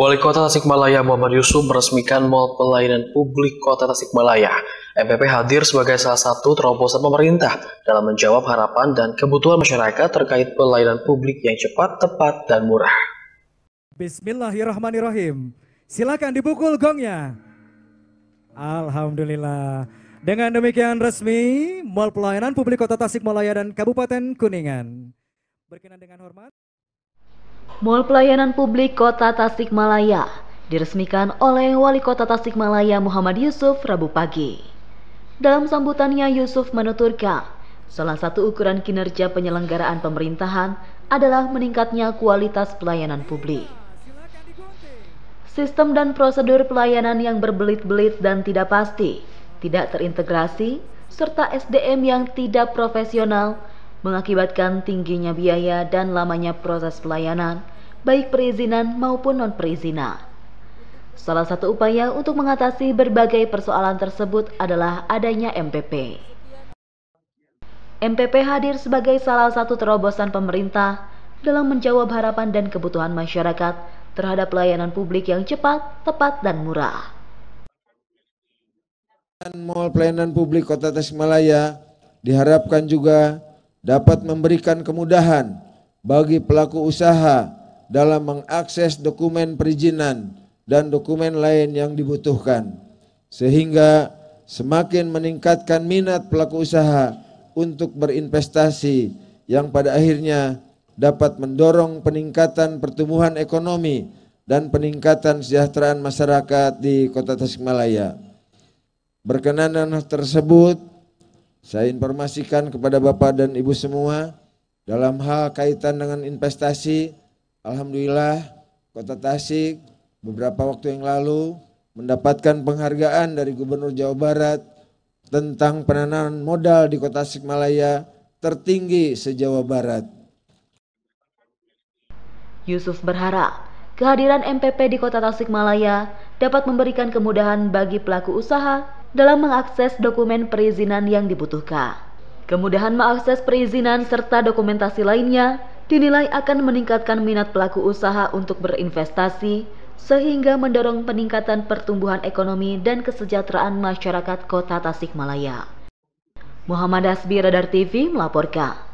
Wali Kota Tasikmalaya Muhammad Yusuf meresmikan Mall Pelayanan Publik Kota Tasikmalaya. MPP hadir sebagai salah satu terobosan pemerintah dalam menjawab harapan dan kebutuhan masyarakat terkait pelayanan publik yang cepat, tepat, dan murah. Bismillahirrahmanirrahim. Silakan dibukul gongnya. Alhamdulillah. Dengan demikian resmi, Mall Pelayanan Publik Kota Tasikmalaya dan Kabupaten Kuningan. Berkenan dengan hormat. Mall Pelayanan Publik Kota Tasikmalaya diresmikan oleh Wali Kota Tasikmalaya Muhammad Yusuf Rabu pagi. Dalam sambutannya Yusuf menuturkan, salah satu ukuran kinerja penyelenggaraan pemerintahan adalah meningkatnya kualitas pelayanan publik. Sistem dan prosedur pelayanan yang berbelit-belit dan tidak pasti, tidak terintegrasi, serta SDM yang tidak profesional mengakibatkan tingginya biaya dan lamanya proses pelayanan baik perizinan maupun non-perizinan. Salah satu upaya untuk mengatasi berbagai persoalan tersebut adalah adanya MPP. MPP hadir sebagai salah satu terobosan pemerintah dalam menjawab harapan dan kebutuhan masyarakat terhadap layanan publik yang cepat, tepat, dan murah. Mall pelayanan publik Kota Tasikmalaya diharapkan juga dapat memberikan kemudahan bagi pelaku usaha dalam mengakses dokumen perizinan dan dokumen lain yang dibutuhkan sehingga semakin meningkatkan minat pelaku usaha untuk berinvestasi yang pada akhirnya dapat mendorong peningkatan pertumbuhan ekonomi dan peningkatan kesejahteraan masyarakat di Kota Tasikmalaya. Berkenan dengan tersebut, saya informasikan kepada Bapak dan Ibu semua dalam hal kaitan dengan investasi Alhamdulillah Kota Tasik beberapa waktu yang lalu mendapatkan penghargaan dari Gubernur Jawa Barat tentang penanaman modal di Kota Tasikmalaya tertinggi se-Jawa Barat. Yusuf berharap kehadiran MPP di Kota Tasikmalaya dapat memberikan kemudahan bagi pelaku usaha dalam mengakses dokumen perizinan yang dibutuhkan. Kemudahan mengakses perizinan serta dokumentasi lainnya dinilai akan meningkatkan minat pelaku usaha untuk berinvestasi sehingga mendorong peningkatan pertumbuhan ekonomi dan kesejahteraan masyarakat Kota Tasikmalaya. Muhammad Asbi Radar TV melaporkan.